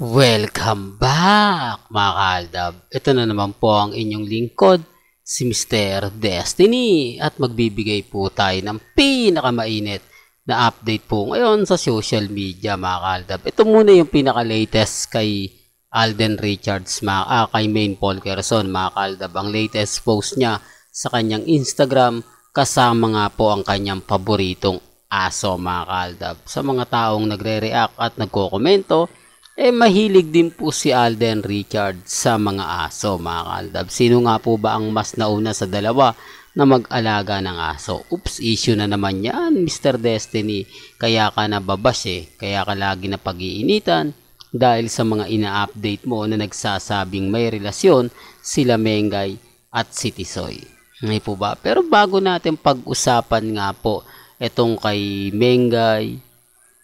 Welcome back mga kaaldab! Ito na naman po ang inyong lingkod, si Mr. Destiny at magbibigay po tayo ng pinakamainit na update po ngayon sa social media mga kaaldab. Ito muna yung pinaka-latest kay Alden Richards, mga, ah, kay Main Paul Kerson mga kaaldab. Ang latest post niya sa kanyang Instagram kasama nga po ang kanyang paboritong aso mga kaaldab. Sa mga taong nagre-react at nagkokomento, eh, mahilig din po si Alden Richard sa mga aso, mga kaldab. Sino nga po ba ang mas nauna sa dalawa na mag-alaga ng aso? Oops, issue na naman yan, Mr. Destiny. Kaya ka nababas eh. Kaya ka lagi na pag-iinitan dahil sa mga ina-update mo na nagsasabing may relasyon sila Mengay at si Tisoy. Hindi po ba? Pero bago natin pag-usapan nga po itong kay Mengay,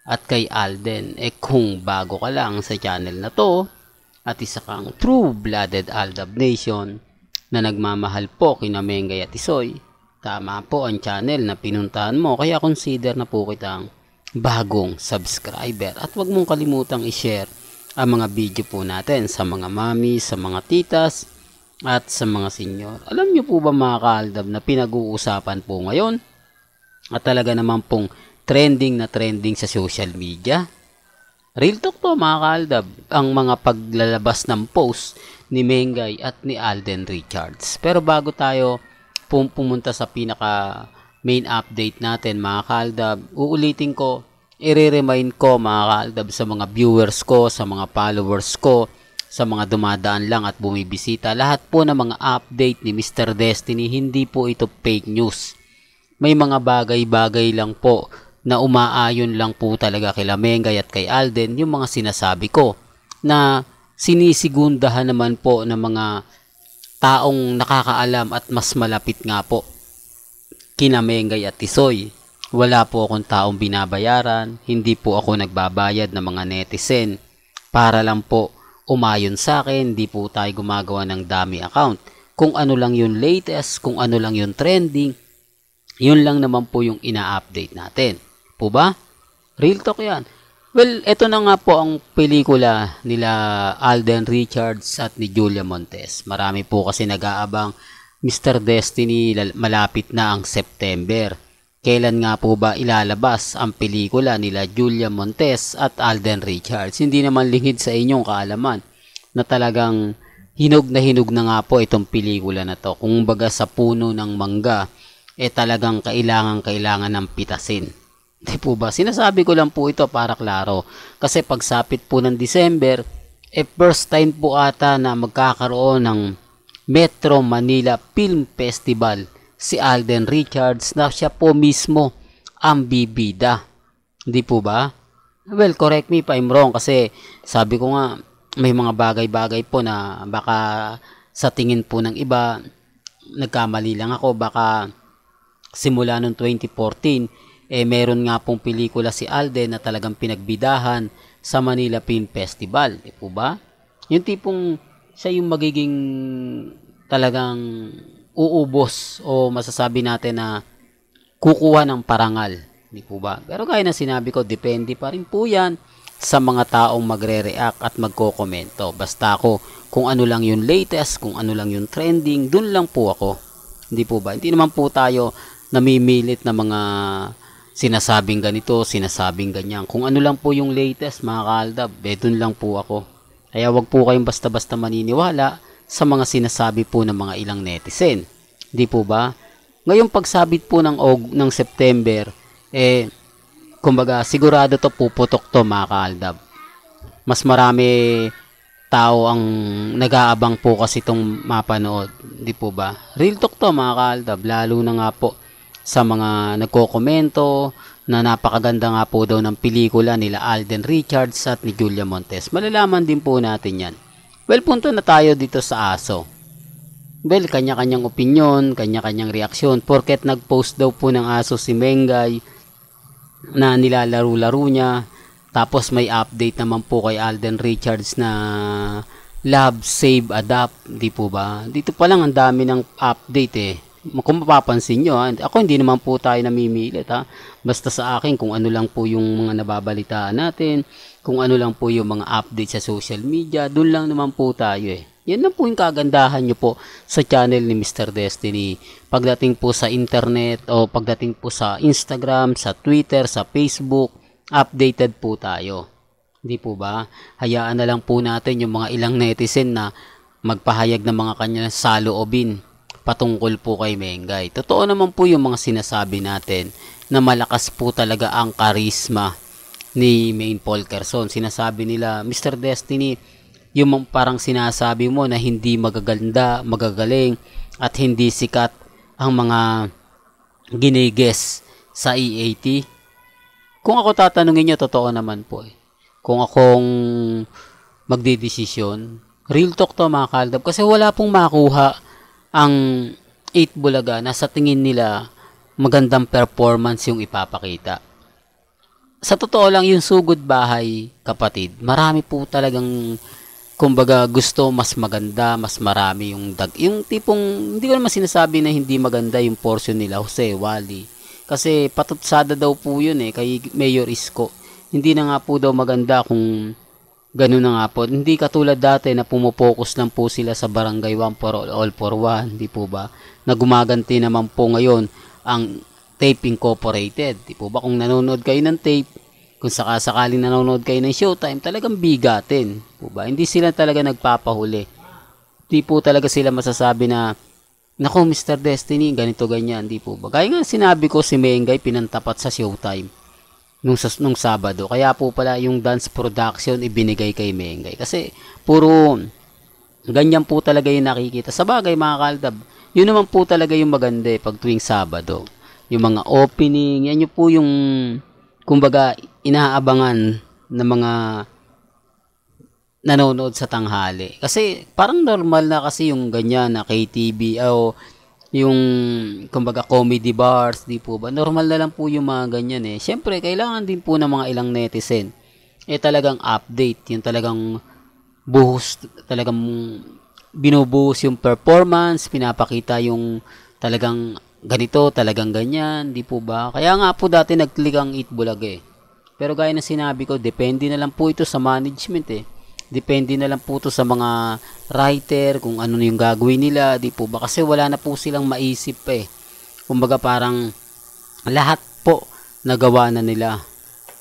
at kay Alden. Eh kung bago ka lang sa channel na to at isa kang true-blooded Aldab Nation na nagmamahal po kina Mengay at Isoy, tama po ang channel na pinuntahan mo kaya consider na po kitang bagong subscriber at wag mong kalimutang i-share ang mga video po natin sa mga mami, sa mga titas at sa mga senior. Alam nyo po ba mga kaaldab na pinag-uusapan po ngayon? At talaga naman pong trending na trending sa social media. Real talk to mga kaaldab, ang mga paglalabas ng post ni Mengay at ni Alden Richards. Pero bago tayo pum- pumunta sa pinaka main update natin mga kaaldab, uulitin ko, i-remind ko mga kaaldab sa mga viewers ko, sa mga followers ko, sa mga dumadaan lang at bumibisita, lahat po ng mga update ni Mr. Destiny, hindi po ito fake news. May mga bagay-bagay lang po na umaayon lang po talaga kay Lamengay at kay Alden yung mga sinasabi ko na sinisigundahan naman po ng mga taong nakakaalam at mas malapit nga po kina Mengay at Tisoy. Wala po akong taong binabayaran, hindi po ako nagbabayad ng mga netizen para lang po umayon sa akin, hindi po tayo gumagawa ng dummy account. Kung ano lang yung latest, kung ano lang yung trending, yun lang naman po yung ina-update natin. Po ba? Real talk yan. Well, ito na nga po ang pelikula nila Alden Richards at ni Julia Montes. Marami po kasi nag-aabang Mr. Destiny malapit na ang September. Kailan nga po ba ilalabas ang pelikula nila Julia Montes at Alden Richards? Hindi naman lingid sa inyong kaalaman na talagang hinog na hinog na nga po itong pelikula na to. Kung baga sa puno ng mangga, eh talagang kailangan kailangan ng pitasin. Hindi po ba? Sinasabi ko lang po ito para klaro. Kasi pagsapit po ng December, eh first time po ata na magkakaroon ng Metro Manila Film Festival si Alden Richards na siya po mismo ang bibida. Hindi po ba? Well, correct me if I'm wrong kasi sabi ko nga may mga bagay-bagay po na baka sa tingin po ng iba nagkamali lang ako baka simula noong 2014 eh meron nga pong pelikula si Alden na talagang pinagbidahan sa Manila Film Festival. Di po ba? Yung tipong siya yung magiging talagang uubos o masasabi natin na kukuha ng parangal. Di po ba? Pero gaya na sinabi ko, depende pa rin po yan sa mga taong magre-react at magko-komento. Basta ako, kung ano lang yung latest, kung ano lang yung trending, dun lang po ako. Hindi po ba? Hindi naman po tayo namimilit na mga sinasabing ganito, sinasabing ganyan. Kung ano lang po yung latest mga kaaldab, eh lang po ako. Kaya wag po kayong basta-basta maniniwala sa mga sinasabi po ng mga ilang netizen. Di po ba? Ngayong pagsabit po ng, og, ng September, eh, kumbaga, sigurado to puputok to mga kaaldab. Mas marami tao ang nag-aabang po kasi itong mapanood. Di po ba? Real talk to mga kaaldab, lalo na nga po sa mga nagkokomento na napakaganda nga po daw ng pelikula nila Alden Richards at ni Julia Montes. Malalaman din po natin yan. Well, punto na tayo dito sa aso. Well, kanya-kanyang opinion, kanya-kanyang reaksyon. Porket nag-post daw po ng aso si Mengay na nilalaro-laro niya. Tapos may update naman po kay Alden Richards na love, save, adapt. Di po ba? Dito pa lang ang dami ng update eh kung mapapansin nyo, ako hindi naman po tayo namimilit. Ha? Basta sa akin, kung ano lang po yung mga nababalitaan natin, kung ano lang po yung mga update sa social media, doon lang naman po tayo eh. Yan lang po yung kagandahan nyo po sa channel ni Mr. Destiny. Pagdating po sa internet o pagdating po sa Instagram, sa Twitter, sa Facebook, updated po tayo. Hindi po ba? Hayaan na lang po natin yung mga ilang netizen na magpahayag ng mga kanya saloobin patungkol po kay Mengay. Totoo naman po yung mga sinasabi natin na malakas po talaga ang karisma ni Main Paul Carson. Sinasabi nila, Mr. Destiny, yung parang sinasabi mo na hindi magaganda, magagaling at hindi sikat ang mga giniges sa EAT. Kung ako tatanungin niyo, totoo naman po eh. Kung akong magdedesisyon, real talk to mga kaldab kasi wala pong makuha ang 8 Bulaga na sa tingin nila magandang performance yung ipapakita. Sa totoo lang yung sugod bahay, kapatid, marami po talagang kumbaga gusto mas maganda, mas marami yung dag. Yung tipong hindi ko naman sinasabi na hindi maganda yung portion nila Jose Wally. Kasi patutsada daw po yun eh kay Mayor Isko. Hindi na nga po daw maganda kung Ganun na nga po. Hindi katulad dati na pumopokus lang po sila sa barangay 1 for all, all for 1, Hindi po ba? Na gumaganti naman po ngayon ang tape incorporated. Di po ba? Kung nanonood kayo ng tape, kung sakasakaling nanonood kayo ng showtime, talagang bigatin. Po ba? Hindi sila talaga nagpapahuli. Di po talaga sila masasabi na Nako, Mr. Destiny, ganito ganyan, di po ba? Kaya nga sinabi ko si Mengay pinantapat sa showtime nung, nung Sabado. Kaya po pala yung dance production ibinigay kay Mengay. Kasi puro ganyan po talaga yung nakikita. Sa bagay mga kaldab, yun naman po talaga yung maganda eh, pag tuwing Sabado. Yung mga opening, yan yung po yung kumbaga inaabangan ng mga nanonood sa tanghali. Kasi parang normal na kasi yung ganyan na KTV o oh, yung kumbaga comedy bars, di po ba? Normal na lang po yung mga ganyan eh. syempre kailangan din po ng mga ilang netizen. Eh talagang update, yung talagang buhos, talagang binubuhos yung performance, pinapakita yung talagang ganito, talagang ganyan, di po ba? Kaya nga po dati nag-click ang Eat Bulag eh. Pero gaya ng sinabi ko, depende na lang po ito sa management eh. Depende na lang po to sa mga writer kung ano yung gagawin nila, di po ba? Kasi wala na po silang maisip eh. Kumbaga parang lahat po nagawa na nila.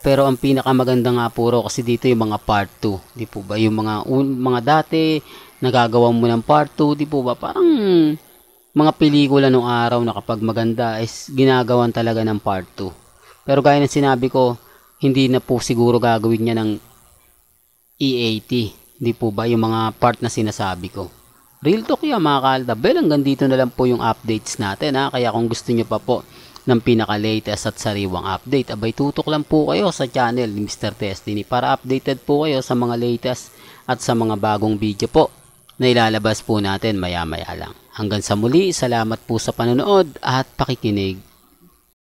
Pero ang pinakamaganda nga po raw kasi dito yung mga part 2, di po ba? Yung mga un, mga dati nagagawa mo ng part 2, di po ba? Parang mga pelikula nung araw na kapag maganda is ginagawan talaga ng part 2. Pero gaya ng sinabi ko, hindi na po siguro gagawin niya ng E80. Hindi po ba yung mga part na sinasabi ko? Real talk yan mga kaaldabel. Hanggang dito na lang po yung updates natin ha. Kaya kung gusto nyo pa po ng pinaka-latest at sariwang update, abay tutok lang po kayo sa channel ni Mr. Destiny para updated po kayo sa mga latest at sa mga bagong video po na ilalabas po natin maya-maya lang. Hanggang sa muli, salamat po sa panonood at pakikinig.